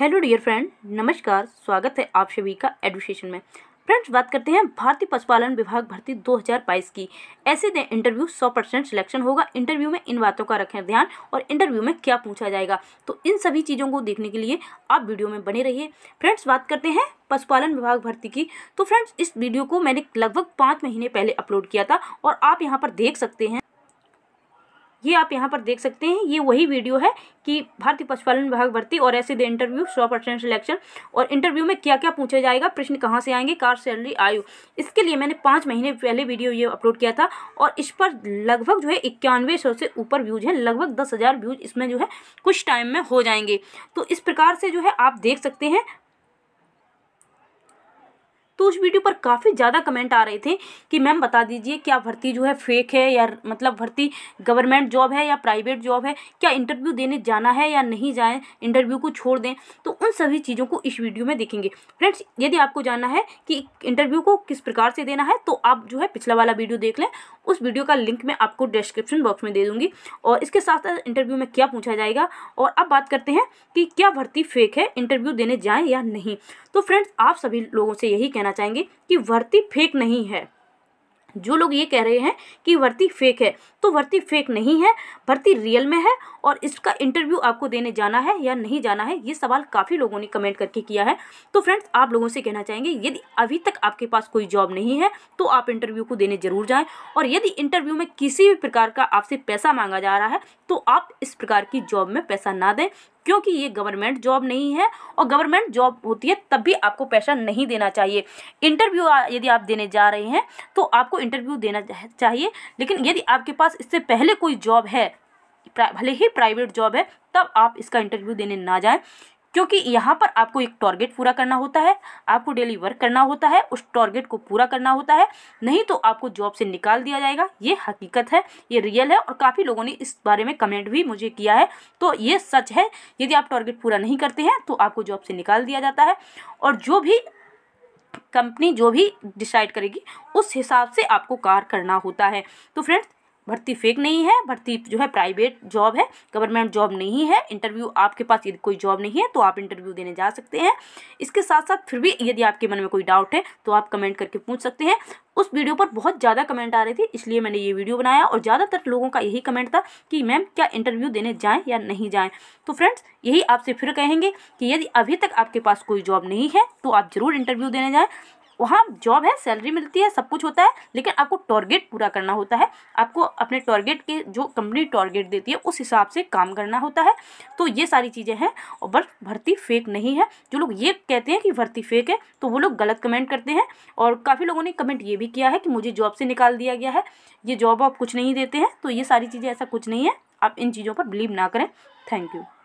hello dear friend नमस्कार स्वागत है आप सभी का एडुकेशन में फ्रेंड्स बात करते हैं भारतीय पशुपालन विभाग भर्ती 2022 की ऐसे दें इंटरव्यू 100 परसेंट सिलेक्शन होगा इंटरव्यू में इन बातों का रखें ध्यान और इंटरव्यू में क्या पूछा जाएगा तो इन सभी चीज़ों को देखने के लिए आप वीडियो में बने रहिए फ्रेंड्स बात करते हैं पशुपालन विभाग भर्ती की तो फ्रेंड्स इस वीडियो को मैंने लगभग पाँच महीने पहले अपलोड किया था और आप यहाँ पर देख सकते हैं ये आप यहाँ पर देख सकते हैं ये वही वीडियो है कि भारतीय पशुपालन विभाग भर्ती और ऐसे द इंटरव्यू सौ परसेंट सिलेक्शन और इंटरव्यू में क्या क्या पूछा जाएगा प्रश्न कहाँ से आएंगे कार सैलरी आयु इसके लिए मैंने पाँच महीने पहले वीडियो ये अपलोड किया था और इस पर लगभग जो है इक्यानवे सौ से ऊपर व्यूज हैं लगभग दस हज़ार व्यूज इसमें जो है कुछ टाइम में हो जाएंगे तो इस प्रकार से जो है आप देख सकते हैं उस वीडियो पर काफ़ी ज़्यादा कमेंट आ रहे थे कि मैम बता दीजिए क्या भर्ती जो है फेक है या मतलब भर्ती गवर्नमेंट जॉब है या प्राइवेट जॉब है क्या इंटरव्यू देने जाना है या नहीं जाए इंटरव्यू को छोड़ दें तो उन सभी चीज़ों को इस वीडियो में देखेंगे फ्रेंड्स यदि आपको जानना है कि इंटरव्यू को किस प्रकार से देना है तो आप जो है पिछला वाला वीडियो देख लें उस वीडियो का लिंक मैं आपको डिस्क्रिप्शन बॉक्स में दे दूंगी और इसके साथ साथ इंटरव्यू में क्या पूछा जाएगा और अब बात करते हैं कि क्या भर्ती फेक है इंटरव्यू देने जाएँ या नहीं तो फ्रेंड्स आप सभी लोगों से यही कहना चाहेंगे कि भर्ती फेक नहीं है जो लोग ये कह रहे हैं कि वर्ती फेक है तो वर्ती फेक नहीं है भर्ती रियल में है और इसका इंटरव्यू आपको देने जाना है या नहीं जाना है ये सवाल काफ़ी लोगों ने कमेंट करके किया है तो फ्रेंड्स आप लोगों से कहना चाहेंगे यदि अभी तक आपके पास कोई जॉब नहीं है तो आप इंटरव्यू को देने ज़रूर जाएँ और यदि इंटरव्यू में किसी भी प्रकार का आपसे पैसा मांगा जा रहा है तो आप इस प्रकार की जॉब में पैसा ना दें क्योंकि ये गवर्नमेंट जॉब नहीं है और गवर्नमेंट जॉब होती है तब भी आपको पैसा नहीं देना चाहिए इंटरव्यू यदि आप देने जा रहे हैं तो आपको इंटरव्यू देना चाहिए लेकिन यदि आपके पास इससे पहले कोई जॉब है भले ही प्राइवेट जॉब है तब आप इसका इंटरव्यू देने ना जाएं क्योंकि यहाँ पर आपको एक टारगेट पूरा करना होता है आपको डेली वर्क करना होता है उस टारगेट को पूरा करना होता है नहीं तो आपको जॉब से निकाल दिया जाएगा ये हकीकत है ये रियल है और काफ़ी लोगों ने इस बारे में कमेंट भी मुझे किया है तो ये सच है यदि आप टारगेट पूरा नहीं करते हैं तो आपको जॉब से निकाल दिया जाता है और जो भी कंपनी जो भी डिसाइड करेगी उस हिसाब से आपको कार करना होता है तो फ्रेंड्स भर्ती फेक नहीं है भर्ती जो है प्राइवेट जॉब है गवर्नमेंट जॉब नहीं है इंटरव्यू आपके पास यदि कोई जॉब नहीं है तो आप इंटरव्यू देने जा सकते हैं इसके साथ साथ फिर भी यदि आपके मन में कोई डाउट है तो आप कमेंट करके पूछ सकते हैं उस वीडियो पर बहुत ज़्यादा कमेंट आ रहे थे इसलिए मैंने ये वीडियो बनाया और ज़्यादातर लोगों का यही कमेंट था कि मैम क्या इंटरव्यू देने जाएँ या नहीं जाएँ तो फ्रेंड्स यही आपसे फिर कहेंगे कि यदि अभी तक आपके पास कोई जॉब नहीं है तो आप ज़रूर इंटरव्यू देने जाएँ वहाँ जॉब है सैलरी मिलती है सब कुछ होता है लेकिन आपको टारगेट पूरा करना होता है आपको अपने टारगेट के जो कंपनी टारगेट देती है उस हिसाब से काम करना होता है तो ये सारी चीज़ें हैं और बस भर्ती फेक नहीं है जो लोग ये कहते हैं कि भर्ती फेक है तो वो लोग गलत कमेंट करते हैं और काफ़ी लोगों ने कमेंट ये भी किया है कि मुझे जॉब से निकाल दिया गया है ये जॉब आप कुछ नहीं देते हैं तो ये सारी चीज़ें ऐसा कुछ नहीं है आप इन चीज़ों पर बिलीव ना करें थैंक यू